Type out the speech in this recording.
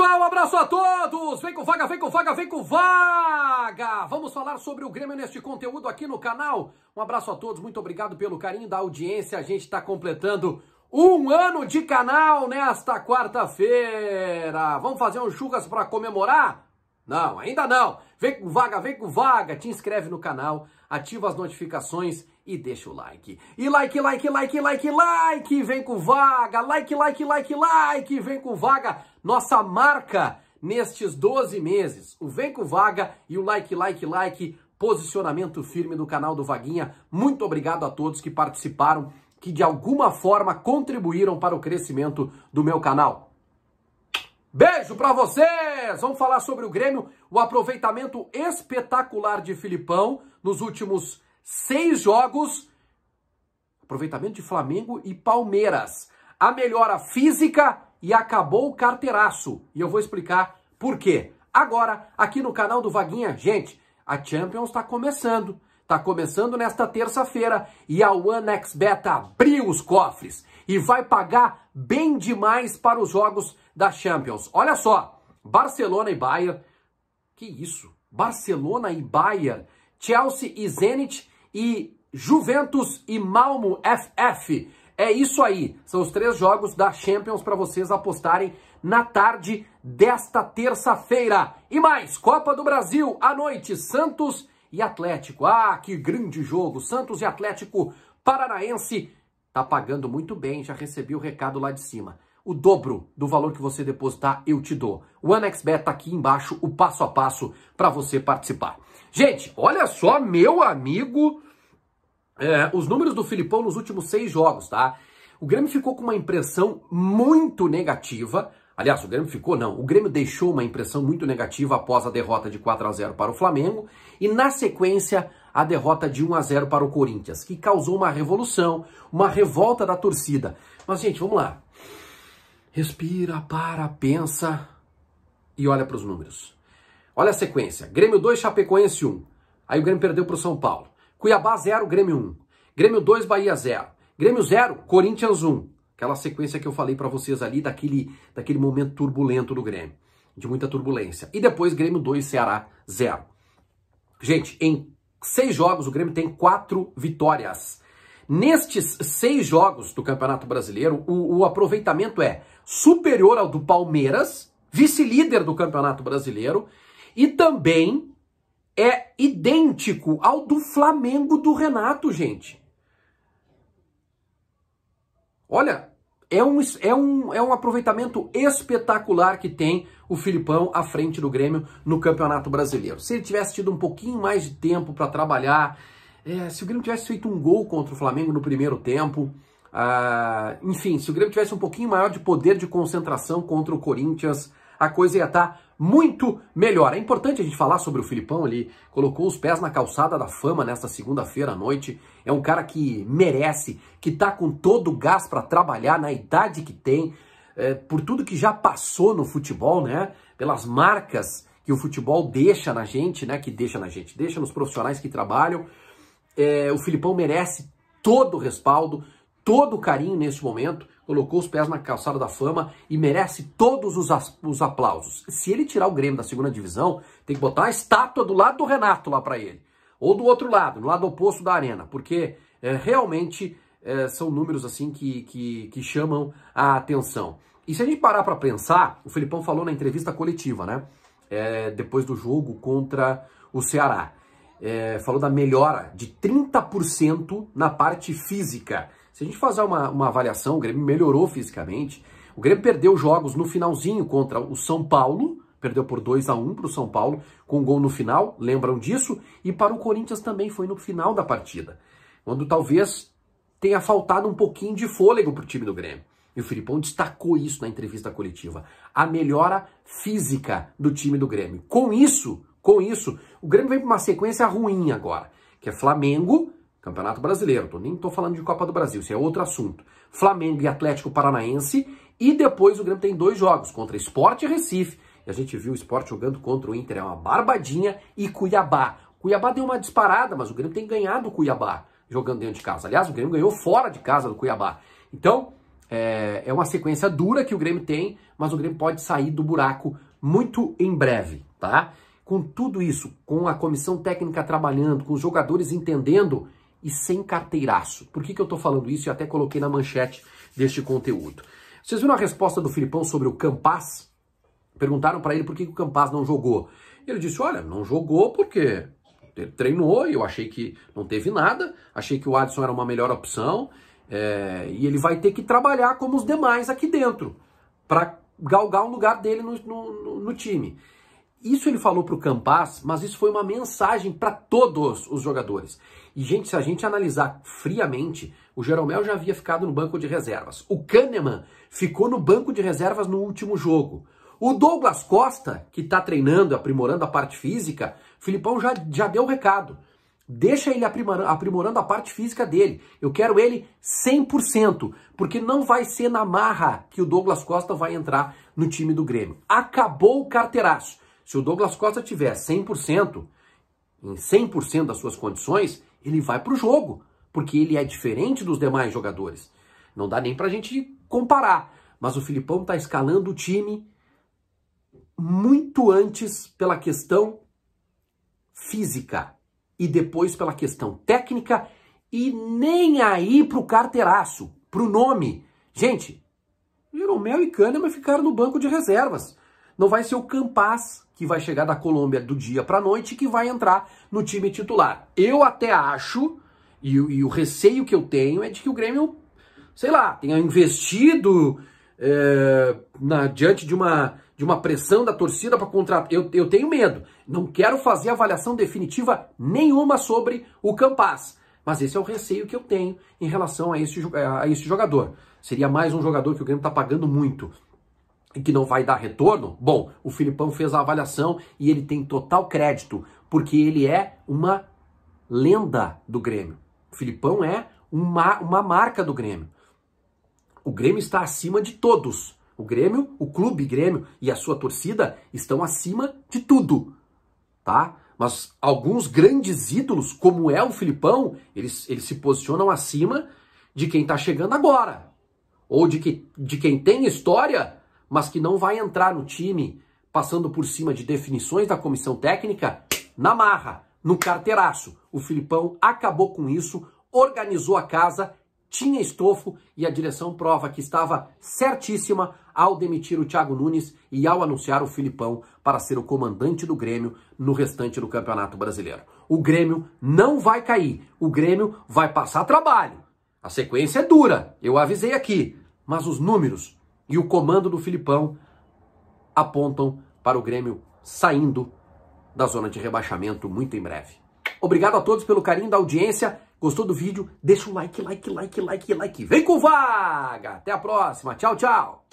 pessoal, um abraço a todos! Vem com vaga, vem com vaga, vem com vaga! Vamos falar sobre o Grêmio neste conteúdo aqui no canal. Um abraço a todos, muito obrigado pelo carinho da audiência. A gente está completando um ano de canal nesta quarta-feira. Vamos fazer um chugas para comemorar? Não, ainda não. Vem com vaga, vem com vaga. Te inscreve no canal, ativa as notificações e deixa o like. E like, like, like, like, like, vem com vaga. Like, like, like, like, vem com vaga. Nossa marca nestes 12 meses. O vem com vaga e o like, like, like, posicionamento firme do canal do Vaguinha. Muito obrigado a todos que participaram, que de alguma forma contribuíram para o crescimento do meu canal. Beijo para vocês! Vamos falar sobre o Grêmio, o aproveitamento espetacular de Filipão nos últimos seis jogos, aproveitamento de Flamengo e Palmeiras. A melhora física e acabou o carteiraço. E eu vou explicar por quê. Agora, aqui no canal do Vaguinha, gente, a Champions está começando. Está começando nesta terça-feira e a Beta abriu os cofres e vai pagar bem demais para os jogos da Champions. Olha só, Barcelona e Bayern, que isso? Barcelona e Bayern, Chelsea e Zenit e Juventus e Malmo FF. É isso aí, são os três jogos da Champions para vocês apostarem na tarde desta terça-feira. E mais, Copa do Brasil, à noite, Santos e Atlético. Ah, que grande jogo, Santos e Atlético Paranaense. Tá pagando muito bem, já recebi o recado lá de cima. O dobro do valor que você depositar, eu te dou. O AnexBet tá aqui embaixo, o passo a passo para você participar. Gente, olha só, meu amigo, é, os números do Filipão nos últimos seis jogos, tá? O Grêmio ficou com uma impressão muito negativa. Aliás, o Grêmio ficou, não. O Grêmio deixou uma impressão muito negativa após a derrota de 4 a 0 para o Flamengo e, na sequência, a derrota de 1 a 0 para o Corinthians, que causou uma revolução, uma revolta da torcida. Mas, gente, vamos lá. Respira, para, pensa e olha para os números. Olha a sequência. Grêmio 2, Chapecoense 1. Aí o Grêmio perdeu para o São Paulo. Cuiabá 0, Grêmio 1. Grêmio 2, Bahia 0. Grêmio 0, Corinthians 1. Aquela sequência que eu falei para vocês ali daquele, daquele momento turbulento do Grêmio. De muita turbulência. E depois Grêmio 2, Ceará 0. Gente, em seis jogos o Grêmio tem quatro vitórias. Nestes seis jogos do Campeonato Brasileiro, o, o aproveitamento é superior ao do Palmeiras, vice-líder do Campeonato Brasileiro, e também é idêntico ao do Flamengo do Renato, gente. Olha, é um, é um, é um aproveitamento espetacular que tem o Filipão à frente do Grêmio no Campeonato Brasileiro. Se ele tivesse tido um pouquinho mais de tempo para trabalhar, é, se o Grêmio tivesse feito um gol contra o Flamengo no primeiro tempo, ah, enfim, se o Grêmio tivesse um pouquinho maior de poder de concentração contra o Corinthians, a coisa ia estar tá muito melhor. É importante a gente falar sobre o Filipão, ele colocou os pés na calçada da fama nesta segunda-feira à noite. É um cara que merece, que tá com todo o gás para trabalhar na idade que tem, é, por tudo que já passou no futebol, né? Pelas marcas que o futebol deixa na gente, né? Que deixa na gente, deixa nos profissionais que trabalham. É, o Filipão merece todo o respaldo, todo o carinho neste momento, colocou os pés na calçada da fama e merece todos os, os aplausos. Se ele tirar o Grêmio da segunda divisão, tem que botar uma estátua do lado do Renato lá para ele. Ou do outro lado, no lado oposto da arena, porque é, realmente é, são números assim que, que, que chamam a atenção. E se a gente parar para pensar, o Filipão falou na entrevista coletiva, né? É, depois do jogo contra o Ceará. É, falou da melhora de 30% na parte física. Se a gente fazer uma, uma avaliação, o Grêmio melhorou fisicamente. O Grêmio perdeu jogos no finalzinho contra o São Paulo, perdeu por 2 a 1 para o São Paulo, com um gol no final, lembram disso? E para o Corinthians também foi no final da partida, quando talvez tenha faltado um pouquinho de fôlego para o time do Grêmio. E o Filipão destacou isso na entrevista coletiva, a melhora física do time do Grêmio. Com isso, com isso, o Grêmio vem para uma sequência ruim agora, que é Flamengo, Campeonato Brasileiro, tô, nem tô falando de Copa do Brasil, isso é outro assunto. Flamengo e Atlético Paranaense, e depois o Grêmio tem dois jogos, contra Esporte e Recife, e a gente viu o Esporte jogando contra o Inter, é uma barbadinha, e Cuiabá. Cuiabá deu uma disparada, mas o Grêmio tem ganhado o Cuiabá jogando dentro de casa. Aliás, o Grêmio ganhou fora de casa do Cuiabá. Então, é, é uma sequência dura que o Grêmio tem, mas o Grêmio pode sair do buraco muito em breve, tá? Com tudo isso, com a comissão técnica trabalhando, com os jogadores entendendo e sem carteiraço. Por que, que eu estou falando isso e até coloquei na manchete deste conteúdo? Vocês viram a resposta do Filipão sobre o Campaz? Perguntaram para ele por que, que o Campaz não jogou. Ele disse: Olha, não jogou porque ele treinou e eu achei que não teve nada, achei que o Adson era uma melhor opção é, e ele vai ter que trabalhar como os demais aqui dentro para galgar o lugar dele no, no, no time. Isso ele falou para o Campas, mas isso foi uma mensagem para todos os jogadores. E, gente, se a gente analisar friamente, o Jeromel já havia ficado no banco de reservas. O Kahneman ficou no banco de reservas no último jogo. O Douglas Costa, que está treinando, aprimorando a parte física, o Filipão já, já deu o recado. Deixa ele aprimorando, aprimorando a parte física dele. Eu quero ele 100%, porque não vai ser na marra que o Douglas Costa vai entrar no time do Grêmio. Acabou o carteiraço. Se o Douglas Costa tiver 100%, em 100% das suas condições, ele vai para o jogo, porque ele é diferente dos demais jogadores. Não dá nem para a gente comparar, mas o Filipão está escalando o time muito antes pela questão física e depois pela questão técnica e nem aí para o carteiraço, o nome. Gente, Jeromel e Kahneman ficaram no banco de reservas. Não vai ser o Campas que vai chegar da Colômbia do dia para a noite que vai entrar no time titular. Eu até acho, e, e, o receio que eu tenho é de que o Grêmio, sei lá, tenha investido é, na, diante de uma, de uma pressão da torcida para contratar. Eu, eu tenho medo. Não quero fazer avaliação definitiva nenhuma sobre o Campas. Mas esse é o receio que eu tenho em relação a esse, a esse jogador. Seria mais um jogador que o Grêmio está pagando muito e que não vai dar retorno, bom, o Filipão fez a avaliação e ele tem total crédito, porque ele é uma lenda do Grêmio. O Filipão é uma, uma marca do Grêmio. O Grêmio está acima de todos. O Grêmio, o clube Grêmio e a sua torcida estão acima de tudo, tá? Mas alguns grandes ídolos, como é o Filipão, eles, eles se posicionam acima de quem está chegando agora. Ou de, que, de quem tem história mas que não vai entrar no time passando por cima de definições da comissão técnica na marra, no carteiraço. O Filipão acabou com isso, organizou a casa, tinha estofo e a direção prova que estava certíssima ao demitir o Thiago Nunes e ao anunciar o Filipão para ser o comandante do Grêmio no restante do Campeonato Brasileiro. O Grêmio não vai cair, o Grêmio vai passar trabalho. A sequência é dura, eu avisei aqui, mas os números e o comando do Filipão apontam para o Grêmio saindo da zona de rebaixamento muito em breve. Obrigado a todos pelo carinho da audiência. Gostou do vídeo? Deixa o like, like, like, like, like. Vem com vaga! Até a próxima. Tchau, tchau.